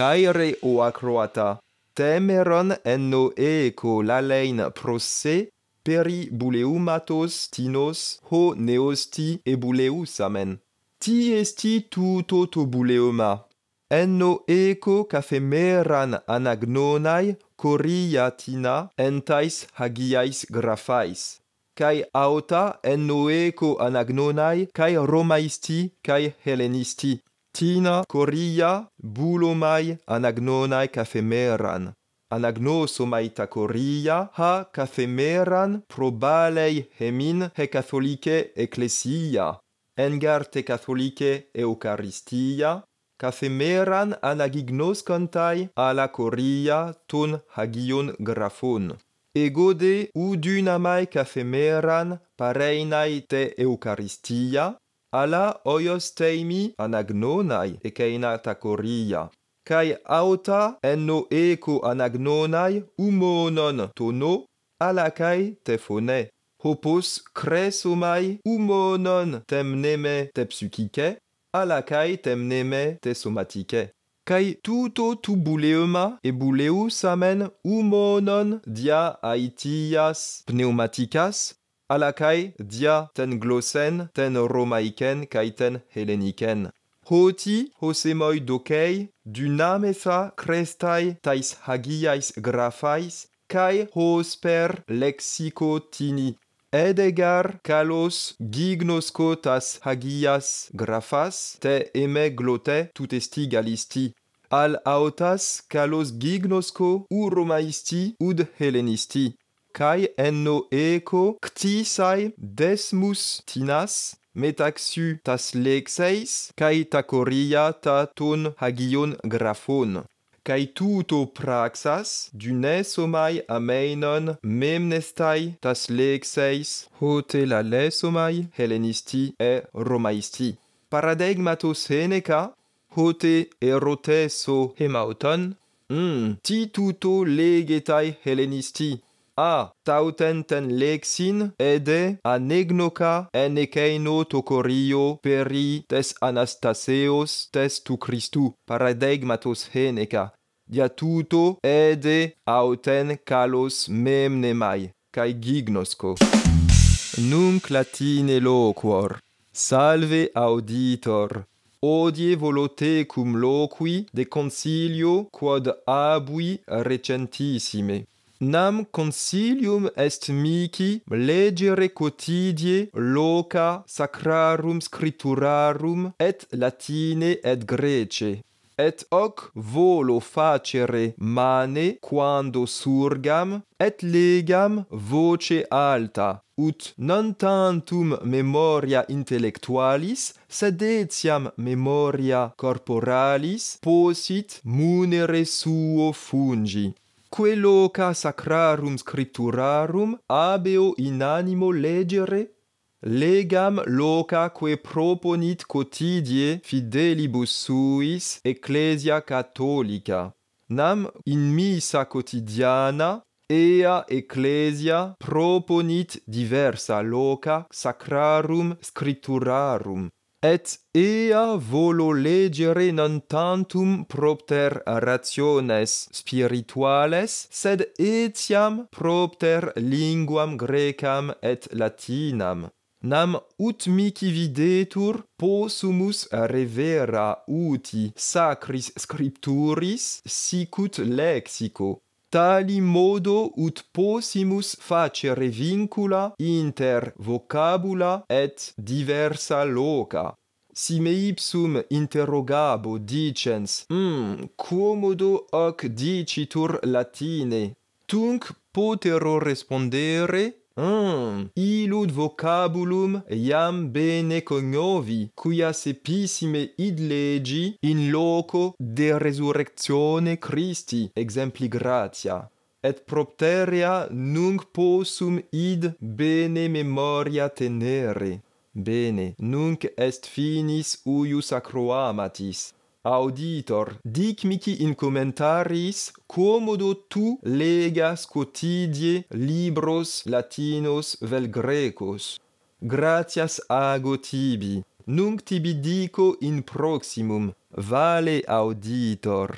caere o Croata, temeron ennu eco lalein prosse, peri buleumatos tinos ho neosti ebuleus amen. Ti esti tu toto buleuma, enno eco cafemeran anagnonai coria tina entais hagiais grafais, cae aota enno eco anagnonai cae romaisti cae helenisti. Tina Coria bulomai anagnonai cafemeran anagnoso mai ta coria ha cafemeran probalei hemin he catholike ecclesia engarte catholike eucharistia cafemeran anagignos contai ala coria tun hagion grafon ego de udunamai cafemeran pareinai te eucharistia ala oios teimi anagnonai eceina tacorrija, cae auta enno eco anagnonai umonon tono alacai te fone, hopos cresomai umonon temneme te psuchice, alacai temneme te somatice. Cae tuto tubuleuma ebuleus amen umonon dia aitias pneumaticas, ala kai dia ten glosen ten romaiken kai ten heleniken hoti hosemoi dokei dynamefa krestai tais hagiais grafais kai hosper lexico tini Edegar kalos gignoskotas hagias grafas te eme glote tout esti galisti. Al aotas kalos gignosko u romaisti ud helenisti kai enno eco ctisai desmus tinas metaxu tas lexeis kai takoria ta hagion grafon kai tuto praxas dune somai amenon memnestai tas lexeis hote la lesomai helenisti e romaisti Paradigmatos seneca hote eroteso hemauton Mm, ti tuto legetai helenisti, a tautenten lexin ede anegnoka enekeino tokorio peri tes anastaseos tes tu christu paradigmatos heneka dia tuto ede auten kalos memnemai kai gignosko nunc latine loquor salve auditor Odie volote cum loqui de concilio quod abui recentissime nam consilium est mihi legere quotidie loca sacrarum scripturarum et latine et grece et hoc volo facere mane quando surgam et legam voce alta ut non tantum memoria intellectualis sed etiam memoria corporalis possit munere suo fungi que loca sacrarum scripturarum abeo in animo legere legam loca quae proponit quotidie fidelibus suis ecclesia catholica nam in missa quotidiana ea ecclesia proponit diversa loca sacrarum scripturarum et ea volo legere non tantum propter rationes spirituales, sed etiam propter linguam grecam et latinam. Nam ut mici videtur possumus revera uti sacris scripturis sicut lexico tali modo ut possimus facere vincula inter vocabula et diversa loca. Si me ipsum interrogabo dicens, hmm, quomodo hoc dicitur latine, tunc potero respondere, Hum, ilud vocabulum iam bene cognovi, cuia sepissime id legi in loco de resurrectione Christi, exempli gratia, et propteria nunc possum id bene memoria tenere. Bene, nunc est finis uius acroamatis, Auditor, dic mici in commentaris comodo tu legas quotidie libros latinos vel grecos. Gratias ago tibi, nunc tibi dico in proximum, vale auditor.